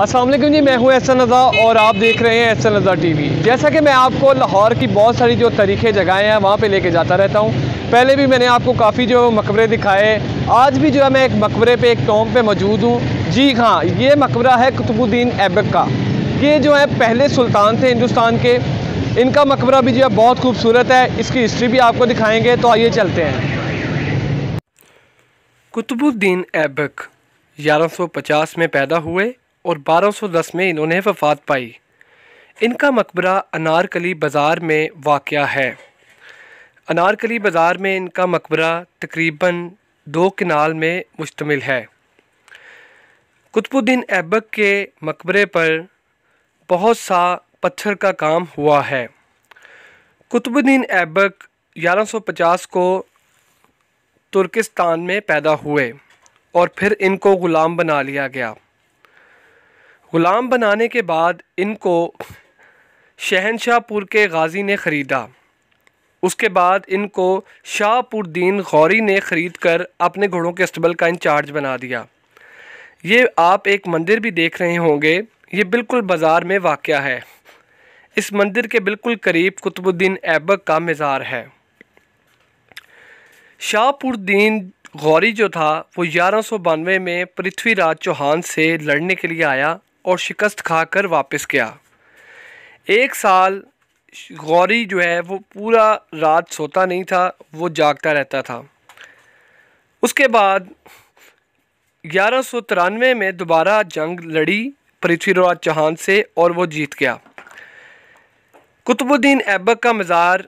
असलम जी मैं हूँ एहसन रज़ा और आप देख रहे हैं एहसन रज़ा टी वी जैसा कि मैं आपको लाहौर की बहुत सारी जो तरीक़े जगहें हैं वहाँ पे लेके जाता रहता हूँ पहले भी मैंने आपको काफ़ी जो मकबरे दिखाए आज भी जो है मैं एक मकबरे पे एक टॉम पे मौजूद हूँ जी हाँ ये मकबरा है कुतुबुद्दीन ऐबक का ये जो है पहले सुल्तान थे हिंदुस्तान के इनका मकबरा भी जो है बहुत खूबसूरत है इसकी हिस्ट्री भी आपको दिखाएँगे तो आइए चलते हैं कुतुबुद्दीन ऐबक पचास में पैदा हुए और 1210 में इन्होंने वफात पाई इनका मकबरा अनारकली बाज़ार में वाक़ है अनारकली बाज़ार में इनका मकबरा तकरीबन दो किनाल में मुश्तमिल है कुतुबुद्दीन ऐबक के मकबरे पर बहुत सा पत्थर का काम हुआ है कुतुबुद्दीन ऐबक 1150 को तुर्किस्तान में पैदा हुए और फिर इनको ग़ुलाम बना लिया गया ग़ुलाम बनाने के बाद इनको शहनशाहपुर के गाज़ी ने ख़रीदा उसके बाद इनको शाहपुरदीन गौरी ने ख़रीद कर अपने घोड़ों के अस्तबल का इंचार्ज बना दिया ये आप एक मंदिर भी देख रहे होंगे ये बिल्कुल बाज़ार में वाक़ है इस मंदिर के बिल्कुल करीब कुतुबुद्दीन ऐबक का मज़ार है शाहपुरदीन गौरी जो था वो ग्यारह सौ बानवे में पृथ्वीराज चौहान से लड़ने के लिए आया और शिकस्त खाकर वापस गया एक साल गौरी जो है वो पूरा रात सोता नहीं था वो जागता रहता था उसके बाद ग्यारह में दोबारा जंग लड़ी पृथ्वीराज चौहान से और वो जीत गया कुतुबुद्दीन ऐबक का मज़ार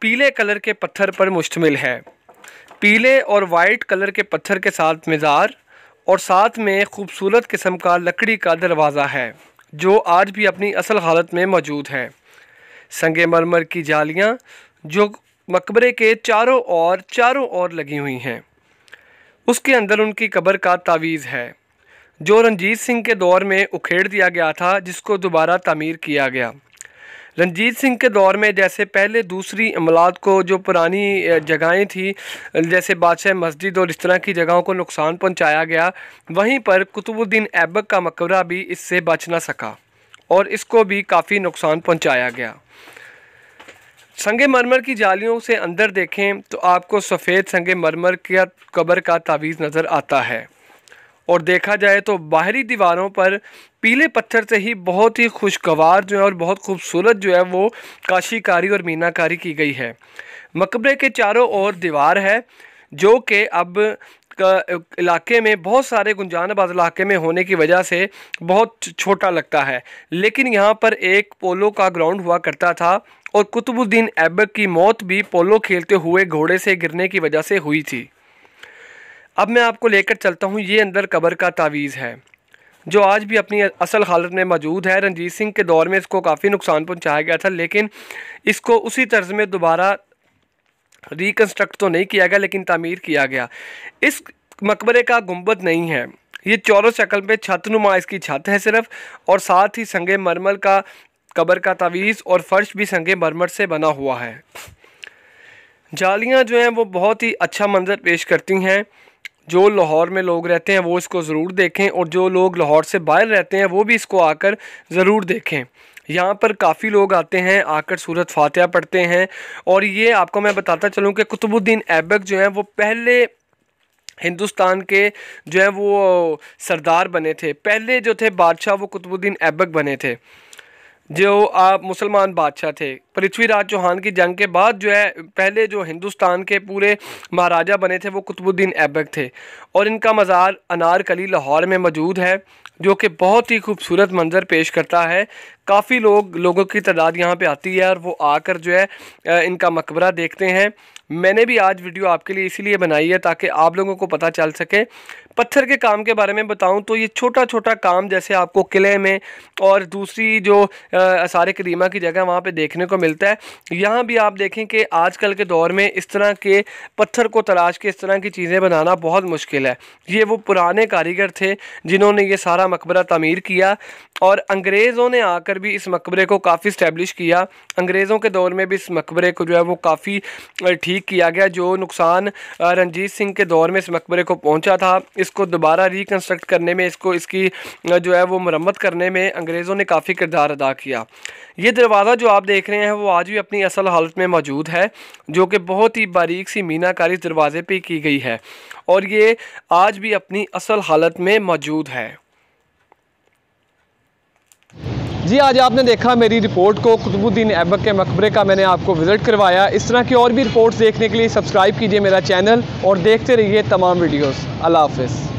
पीले कलर के पत्थर पर मुश्तमिल है पीले और वाइट कलर के पत्थर के साथ मज़ार और साथ में खूबसूरत किस्म का लकड़ी का दरवाज़ा है जो आज भी अपनी असल हालत में मौजूद है संगे मरमर की जालियाँ जो मकबरे के चारों ओर चारों ओर लगी हुई हैं उसके अंदर उनकी कब्र का तावीज़ है जो रंजीत सिंह के दौर में उखेड़ दिया गया था जिसको दोबारा तमीर किया गया रंजीत सिंह के दौर में जैसे पहले दूसरी अमलात को जो पुरानी जगहें थी जैसे बादशाह मस्जिद और इस तरह की जगहों को नुकसान पहुंचाया गया वहीं पर कुतुबुद्दीन ऐबक का मकबरा भी इससे बच ना सका और इसको भी काफ़ी नुकसान पहुंचाया गया संगे मरमर की जालियों से अंदर देखें तो आपको सफ़ेद संगे मरमर की कबर का तावीज़ नज़र आता है और देखा जाए तो बाहरी दीवारों पर पीले पत्थर से ही बहुत ही खुशगवार जो है और बहुत खूबसूरत जो है वो काशीकारी और मीनाकारी की गई है मकबरे के चारों ओर दीवार है जो कि अब इलाके में बहुत सारे गुंजानबाद इलाके में होने की वजह से बहुत छोटा लगता है लेकिन यहाँ पर एक पोलो का ग्राउंड हुआ करता था और कुतुबुद्दीन ऐबक की मौत भी पोलो खेलते हुए घोड़े से गिरने की वजह से हुई थी अब मैं आपको लेकर चलता हूँ ये अंदर कबर का तावीज़ है जो आज भी अपनी असल हालत में मौजूद है रंजीत सिंह के दौर में इसको काफ़ी नुकसान पहुँचाया गया था लेकिन इसको उसी तर्ज में दोबारा रिकन्स्ट्रक्ट तो नहीं किया गया लेकिन तमीर किया गया इस मकबरे का गुम्बद नहीं है ये चौरों शक्ल पे छत नुमा इसकी छत है सिर्फ और साथ ही संगे मरमर का कबर का तवीज़ और फर्श भी संगे मरमर से बना हुआ है जालियाँ जो हैं वो बहुत ही अच्छा मंजर पेश करती हैं जो लाहौर में लोग रहते हैं वो इसको ज़रूर देखें और जो लोग लाहौर से बाहर रहते हैं वो भी इसको आकर ज़रूर देखें यहाँ पर काफ़ी लोग आते हैं आकर सूरत फातह पढ़ते हैं और ये आपको मैं बताता चलूँ कि कुतुबुद्दीन ऐबक जो हैं वो पहले हिंदुस्तान के जो हैं वो सरदार बने थे पहले जो थे बादशाह वो कुतुबुद्दीन ऐबक बने थे जो आप मुसलमान बादशाह थे पृथ्वीराज चौहान की जंग के बाद जो है पहले जो हिंदुस्तान के पूरे महाराजा बने थे वो कुतुबुद्दीन ऐबक थे और इनका मज़ार अनारकली लाहौर में मौजूद है जो कि बहुत ही खूबसूरत मंज़र पेश करता है काफ़ी लोग लोगों की तादाद यहाँ पे आती है और वो आकर जो है इनका मकबरा देखते हैं मैंने भी आज वीडियो आपके लिए इसीलिए बनाई है ताकि आप लोगों को पता चल सके पत्थर के काम के बारे में बताऊं तो ये छोटा छोटा काम जैसे आपको किले में और दूसरी जो असार करीमा की जगह वहाँ पे देखने को मिलता है यहाँ भी आप देखें कि आजकल के दौर में इस तरह के पत्थर को तलाश के इस तरह की चीज़ें बनाना बहुत मुश्किल है ये वो पुराने कारीगर थे जिन्होंने ये सारा मकबरा तमीर किया और अंग्रेज़ों ने आकर भी इस मकबरे को काफ़ी इस्टेब्लिश किया अंग्रेज़ों के दौर में भी इस मकबरे को जो है वो काफ़ी ठीक ठीक किया गया जो नुकसान रंजीत सिंह के दौर में इस मकबरे को पहुंचा था इसको दोबारा रिकन्स्ट्रक्ट करने में इसको इसकी जो है वो मरम्मत करने में अंग्रेज़ों ने काफ़ी किरदार अदा किया ये दरवाज़ा जो आप देख रहे हैं वो आज भी अपनी असल हालत में मौजूद है जो कि बहुत ही बारीक सी मीनाकारी दरवाज़े पर की गई है और ये आज भी अपनी असल हालत में मौजूद है जी आज आपने देखा मेरी रिपोर्ट को कुतुबुद्दीन ऐबक के मकबरे का मैंने आपको विज़िट करवाया इस तरह की और भी रिपोर्ट्स देखने के लिए सब्सक्राइब कीजिए मेरा चैनल और देखते रहिए तमाम वीडियोज़ अल्लाह हाफिज़